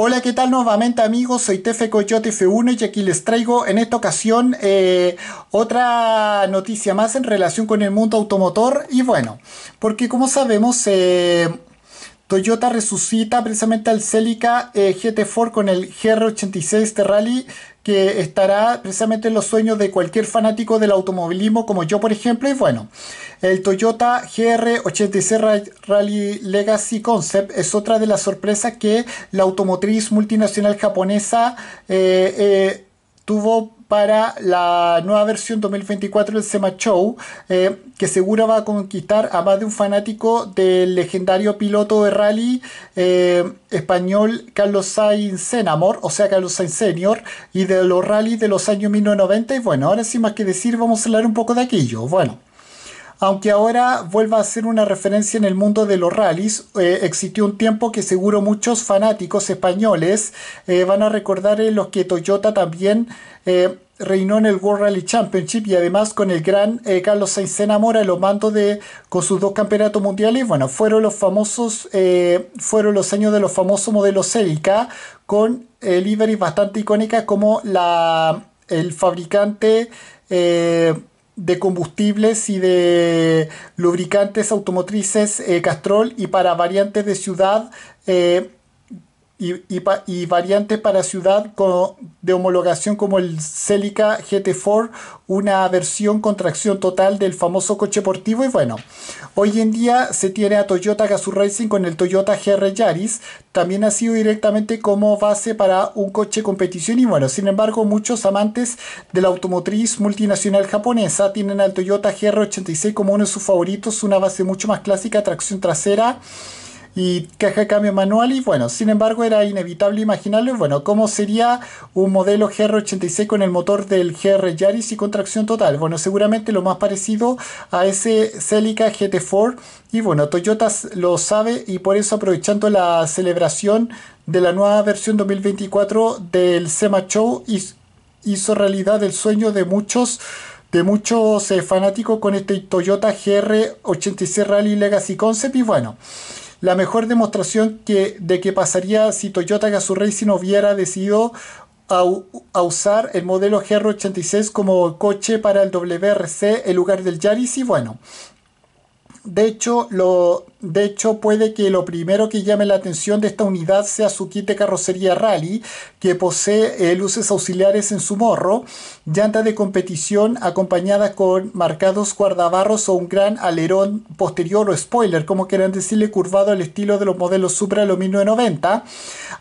Hola, ¿qué tal nuevamente amigos? Soy Tefe Coyote F1 y aquí les traigo en esta ocasión eh, otra noticia más en relación con el mundo automotor. Y bueno, porque como sabemos, eh, Toyota resucita precisamente al Celica eh, GT4 con el GR86 de este Rally que estará precisamente en los sueños de cualquier fanático del automovilismo como yo por ejemplo y bueno el Toyota GR86 Rally Legacy Concept es otra de las sorpresas que la automotriz multinacional japonesa eh, eh, tuvo para la nueva versión 2024 del SEMA Show, eh, que segura va a conquistar a más de un fanático del legendario piloto de rally eh, español Carlos Sainz Senamor, o sea, Carlos Sainz Senior, y de los rallies de los años 1990. Y bueno, ahora sin más que decir, vamos a hablar un poco de aquello. Bueno aunque ahora vuelva a ser una referencia en el mundo de los rallies. Eh, existió un tiempo que seguro muchos fanáticos españoles eh, van a recordar en eh, los que Toyota también reinó en el World Rally Championship y además con el gran Carlos Sainz enamora los mandos de con sus dos campeonatos mundiales bueno fueron los famosos fueron los años de los famosos modelos Celica con el liveries bastante icónicas como la el fabricante de combustibles y de lubricantes automotrices eh, Castrol y para variantes de ciudad eh, y, y, variantes para ciudad con, de homologación como el Celica GT4, una versión con tracción total del famoso coche deportivo. Y bueno, hoy en día se tiene a Toyota Gazoo Racing con el Toyota GR Yaris. También ha sido directamente como base para un coche competición. Y bueno, sin embargo, muchos amantes de la automotriz multinacional japonesa tienen al Toyota GR86 como uno de sus favoritos, una base mucho más clásica, tracción trasera y caja de cambio manual y bueno, sin embargo era inevitable imaginarlo, bueno, cómo sería un modelo GR86 con el motor del GR Yaris y con tracción total. Bueno, seguramente lo más parecido a ese Celica GT4 y bueno, Toyota lo sabe y por eso aprovechando la celebración de la nueva versión 2024 del SEMA Show hizo realidad el sueño de muchos de muchos eh, fanáticos con este Toyota GR86 Rally Legacy Concept y bueno la mejor demostración de qué pasaría si Toyota Gazoo no hubiera decidido a, usar el modelo GR86 como coche para el WRC en lugar del Yaris y bueno. De hecho, lo, de hecho, puede que lo primero que llame la atención de esta unidad sea su kit de carrocería rally, que posee eh, luces auxiliares en su morro, llanta de competición acompañada con marcados guardabarros o un gran alerón posterior o spoiler, como quieran decirle, curvado al estilo de los modelos Supra de los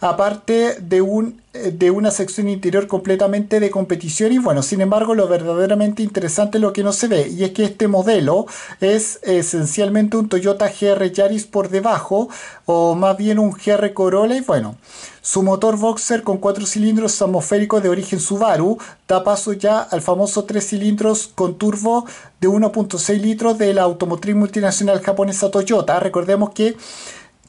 aparte de un eh, de una sección interior completamente de competición y bueno, sin embargo lo verdaderamente interesante es lo que no se ve y es que este modelo es esencialmente un Toyota GR Yaris por debajo o más bien un GR Corolla y bueno, su motor boxer con cuatro cilindros atmosféricos de origen Subaru da paso ya al famoso tres cilindros con turbo de 1.6 litros de la automotriz multinacional japonesa Toyota. Recordemos que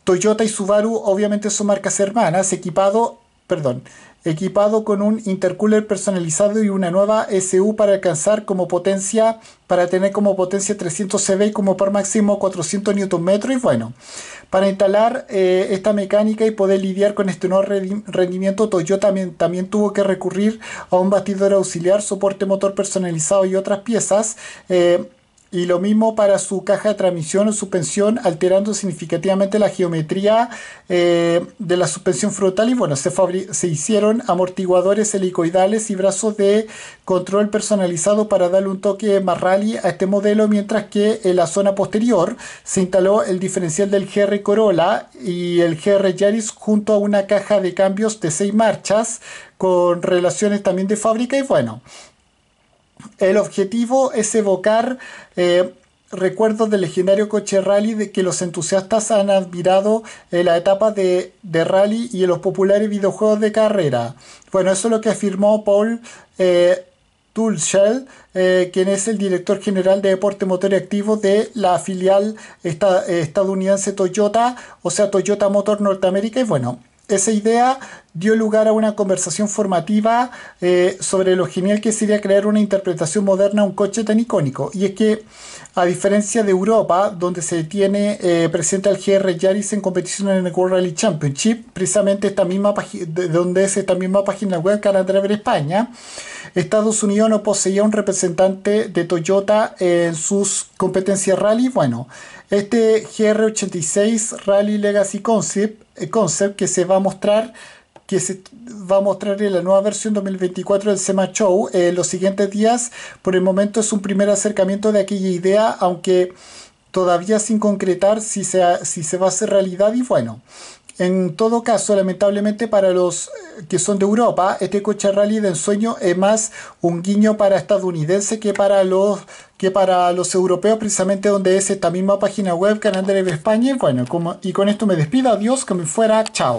Toyota y Subaru obviamente son marcas hermanas, equipado, perdón, equipado con un intercooler personalizado y una nueva SU para alcanzar como potencia, para tener como potencia 300 CV y como por máximo 400 Nm y bueno. Para instalar eh, esta mecánica y poder lidiar con este nuevo rendimiento, Toyota también, también tuvo que recurrir a un batidor auxiliar, soporte motor personalizado y otras piezas. Eh, y lo mismo para su caja de transmisión o suspensión, alterando significativamente la geometría eh, de la suspensión frontal. Y bueno, se, se hicieron amortiguadores helicoidales y brazos de control personalizado para darle un toque más rally a este modelo, mientras que en la zona posterior se instaló el diferencial del GR Corolla y el GR Yaris junto a una caja de cambios de 6 marchas con relaciones también de fábrica. Y bueno, el objetivo es evocar eh, recuerdos del legendario coche rally de que los entusiastas han admirado en eh, la etapa de, rally y en los populares videojuegos de carrera. Bueno, eso es lo que afirmó Paul. Eh, eh, quien es el director general de deporte motor y activo de la filial estadounidense Toyota, o sea, Toyota Motor Norteamérica. Y bueno, esa idea dio lugar a una conversación formativa eh, sobre lo genial que sería crear una interpretación moderna a un coche tan icónico. Y es que, a diferencia de Europa, donde se tiene eh, presente al GR Yaris en competición en el World Rally Championship, precisamente esta misma de donde es esta misma página web que Car ver España, Estados Unidos no poseía un representante de Toyota en sus competencias rally. Bueno, este GR86 Rally Legacy Concept, eh, concept que se va a mostrar que se va a mostrar en la nueva versión 2024 del SEMA Show en eh, los siguientes días. Por el momento es un primer acercamiento de aquella idea, aunque todavía sin concretar si se, si se va a hacer realidad y bueno. En todo caso, lamentablemente para los eh, que son de Europa, este coche rally de ensueño es más un guiño para estadounidense que para los que para los europeos, precisamente donde es esta misma página web, Canal de España. Y bueno, como, y con esto me despido, adiós, que me fuera, chao.